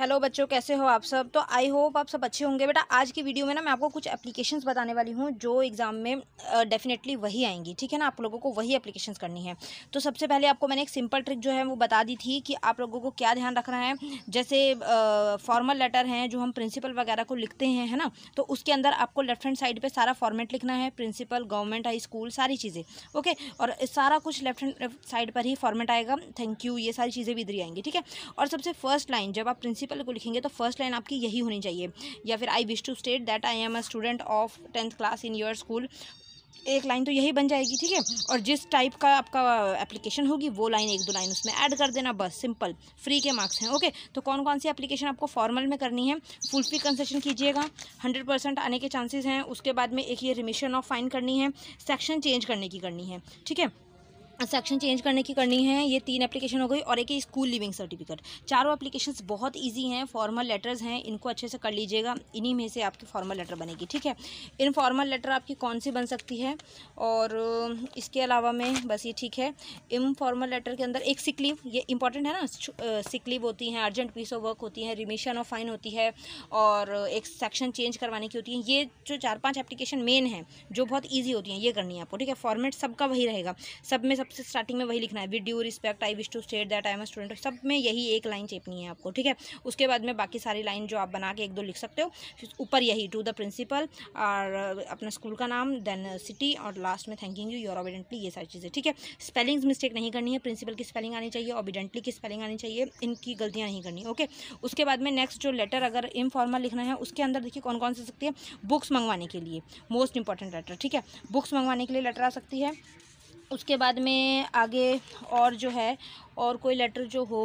hello बच्चों कैसे हो आप सब तो आई होप आप सब अच्छे होंगे बेटा आज की वीडियो में ना मैं आपको कुछ एप्लीकेशंस बताने वाली हूँ जो एग्ज़ाम में डेफिनेटली uh, वही आएंगी ठीक है ना आप लोगों को वही एप्लीकेशंस करनी है तो सबसे पहले आपको मैंने एक सिंपल ट्रिक जो है वो बता दी थी कि आप लोगों को क्या ध्यान रखना है जैसे फॉर्मल uh, लेटर हैं जो हम प्रिंसिपल वगैरह को लिखते हैं है ना तो उसके अंदर आपको लेफ्ट हैंड साइड पर सारा फॉर्मेट लिखना है प्रिंसिपल गवर्नमेंट हाई स्कूल सारी चीज़ें ओके और सारा कुछ लेफ्ट हैंड साइड पर ही फॉर्मेट आएगा थैंक यू ये सारी चीज़ें भी इधर ही आएंगी ठीक है और सबसे फर्स्ट लाइन जब आप प्रिंसिपल प्रिंसिपल को लिखेंगे तो फर्स्ट लाइन आपकी यही होनी चाहिए या फिर I wish to state that I am a student of tenth class in your school एक लाइन तो यही बन जाएगी ठीक है और जिस टाइप का आपका एप्लीकेशन होगी वो लाइन एक दो लाइन उसमें ऐड कर देना बस सिंपल फ्री के मार्क्स हैं ओके तो कौन कौन सी एप्लीकेशन आपको फॉर्मल में करनी है फुल फी कंसेशन कीजिएगा हंड्रेड परसेंट आने के चांसेस हैं उसके बाद में एक ये रिमिशन ऑफ फाइन करनी है सेक्शन चेंज करने की करनी है ठीक है सेक्शन चेंज करने की करनी है ये तीन एप्लीकेशन हो गई और एक ही स्कूल लिविंग सर्टिफिकेट चारों एप्लीकेशन बहुत इजी हैं फॉर्मल लेटर्स हैं इनको अच्छे से कर लीजिएगा इन्हीं में से आपकी फॉर्मल लेटर बनेगी ठीक है इनफॉर्मल लेटर आपकी कौन सी बन सकती है और इसके अलावा में बस ये ठीक है इनफॉर्मल लेटर के अंदर एक सिक लीव ये इंपॉर्टेंट है ना सिक लीव होती हैं अर्जेंट पीस ऑफ वर्क होती हैं रिमिशन ऑफ फाइन होती है और एक सेक्शन चेंज करवाने की होती है ये जो चार पाँच एप्लीकेशन मेन है जो बहुत ईजी होती हैं ये करनी है आपको ठीक है फॉर्मेट सबका वही रहेगा सब में सब सबसे स्टार्टिंग में वही लिखना है with due respect I wish to state that I am student सब में यही एक लाइन चेपनी है आपको ठीक है उसके बाद में बाकी सारी लाइन जो आप बना के एक दो लिख सकते हो ऊपर यही टू द प्रिंसिपल और अपना स्कूल का नाम देन सिटी और लास्ट में थैंकिंग यू योर ओबिडेंटली ये सारी चीज़ें ठीक है स्पेलिंग्स मिस्टेक नहीं करनी है प्रिंसिपल की स्पेलिंग आनी चाहिए ओबिडेंटली की स्पेलिंग आनी चाहिए इनकी गलतियाँ नहीं करनी ओके उसके बाद में नेक्स्ट जो लेटर अगर इनफॉर्मल लिखना है उसके अंदर देखिए कौन कौन सी सकती है बुक्स मंगवाने के लिए मोस्ट इंपॉर्टेंट लेटर ठीक है बुक्स मंगवाने के लिए लेटर आ सकती है उसके बाद में आगे और जो है और कोई लेटर जो हो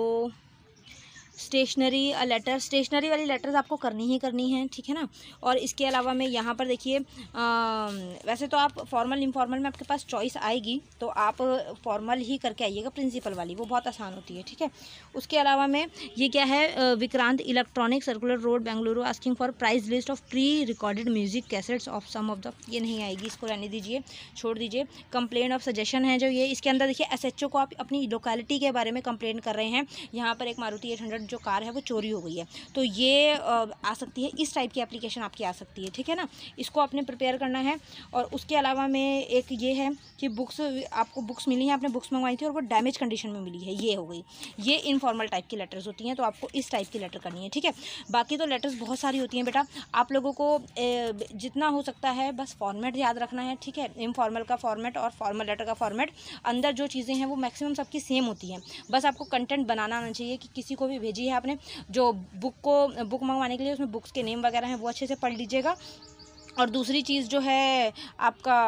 स्टेशनरी लेटर स्टेशनरी वाली लेटर्स आपको करनी ही करनी है ठीक है ना और इसके अलावा मैं यहाँ पर देखिए वैसे तो आप फॉर्मल इनफॉर्मल में आपके पास चॉइस आएगी तो आप फॉर्मल ही करके आइएगा प्रिंसिपल वाली वो बहुत आसान होती है ठीक है उसके अलावा मैं ये क्या है Vikrant electronic circular road Bengaluru asking for price list of pre recorded music cassettes of some of the ये नहीं आएगी इसको रहने दीजिए छोड़ दीजिए कंप्लेन ऑफ सजेशन है जो ये इसके अंदर देखिए एस को आप अपनी लोकेलिटी के बारे में कंप्लेन कर रहे हैं यहाँ पर एक मारुति एट जो कार है वो चोरी हो गई है तो ये आ सकती है इस टाइप की एप्लीकेशन आपकी आ सकती है ठीक है ना इसको आपने प्रिपेयर करना है और उसके अलावा में एक ये है कि बुक्स आपको बुक्स मिली हैं आपने बुक्स मंगवाई थी और वो डैमेज कंडीशन में मिली है ये हो गई ये इनफॉर्मल टाइप की लेटर्स होती हैं तो आपको इस टाइप की लेटर करनी है ठीक है बाकी तो लेटर्स बहुत सारी होती हैं बेटा आप लोगों को जितना हो सकता है बस फॉर्मेट याद रखना है ठीक है इनफॉर्मल का फॉर्मेट और फॉर्मल लेटर का फॉर्मेट अंदर जो चीज़ें हैं वो मैक्सिमम सबकी सेम होती हैं बस आपको कंटेंट बनाना आना चाहिए कि किसी को भी भेज भेजी है आपने जो बुक को बुक मंगवाने के लिए उसमें बुक्स के नेम वगैरह हैं वो अच्छे से पढ़ लीजिएगा और दूसरी चीज़ जो है आपका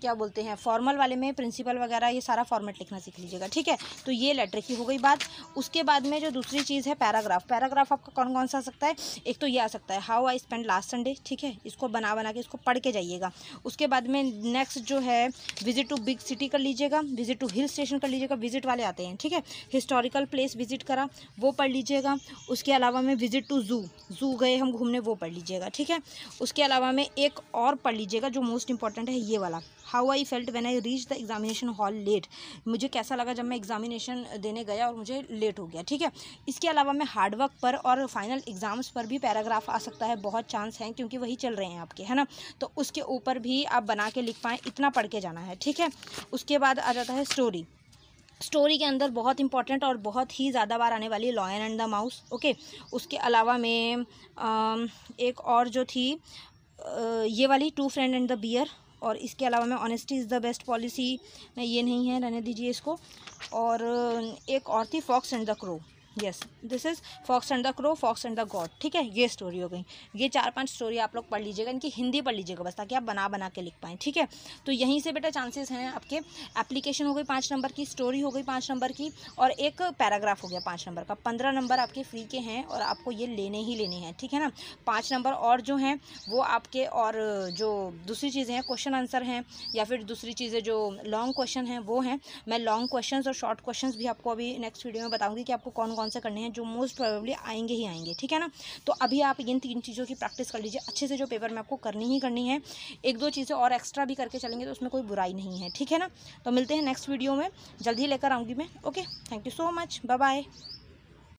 क्या बोलते हैं फॉर्मल वाले में प्रिंसिपल वगैरह ये सारा फॉर्मेट लिखना सीख लीजिएगा ठीक है तो ये लेटर की हो गई बात उसके बाद में जो दूसरी चीज़ है पैराग्राफ पैराग्राफ आपका कौन कौन सा आ सकता है एक तो ये आ सकता है how I spend last Sunday ठीक है इसको बना बना के इसको पढ़ के जाइएगा उसके बाद में नेक्स्ट जो है विजिट टू बिग सिटी कर लीजिएगा विजिट टू हिल स्टेशन कर लीजिएगा विजिट वाले आते हैं ठीक है हिस्टोरिकल प्लेस विजिट करा वो पढ़ लीजिएगा उसके अलावा में विजिट टू जू जू गए हम घूमने वो पढ़ लीजिएगा ठीक है उसके अलावा में एक और पढ़ लीजिएगा जो मोस्ट इंपॉर्टेंट है ये वाला how I felt when I reach the examination hall late मुझे कैसा लगा जब मैं एग्जामिनेशन देने गया और मुझे लेट हो गया ठीक है इसके अलावा मैं हार्डवर्क पर और फाइनल एग्ज़ाम्स पर भी पैराग्राफ आ सकता है बहुत चांस हैं क्योंकि वही चल रहे हैं आपके है ना तो उसके ऊपर भी आप बना के लिख पाएँ इतना पढ़ के जाना है ठीक है उसके बाद आ जाता है स्टोरी स्टोरी के अंदर बहुत इंपॉर्टेंट और बहुत ही ज़्यादा बार आने वाली lion and the mouse okay उसके अलावा मैं एक और जो थी ये वाली two friend and the bear और इसके अलावा मैं honesty is the best policy ये नहीं है रहने दीजिए इसको और एक और थी fox and the crow yes this is fox and the crow fox and the god ठीक है ये स्टोरी हो गई ये चार पांच स्टोरी आप लोग पढ़ लीजिएगा इनकी हिंदी पढ़ लीजिएगा बस ताकि आप बना बना के लिख पाएँ ठीक है तो यहीं से बेटा चांसेस हैं आपके एप्लीकेशन हो गई पाँच नंबर की स्टोरी हो गई पाँच नंबर की और एक पैराग्राफ हो गया पाँच नंबर का पंद्रह नंबर आपके फ्री के हैं और आपको ये लेने ही लेने हैं ठीक है ना पाँच नंबर और जो हैं वो आपके और जो दूसरी चीज़ें हैं क्वेश्चन आंसर हैं या फिर दूसरी चीज़ें जो लॉन्ग क्वेश्चन हैं वो हैं मैं लॉन्ग क्वेश्चन और शॉर्ट क्वेश्चन भी आपको अभी नेक्स्ट वीडियो में बताऊँगी कि आपको कौन कौन से करने हैं जो मोस्ट प्रोबेबली आएंगे ही आएंगे ठीक है ना तो अभी आप इन तीन चीज़ों की प्रैक्टिस कर लीजिए अच्छे से जो पेपर में आपको करनी ही करनी है एक दो चीज़ें और एक्स्ट्रा भी करके चलेंगे तो उसमें कोई बुराई नहीं है ठीक है ना तो मिलते हैं नेक्स्ट वीडियो में जल्दी लेकर आऊँगी मैं okay thank you so much bye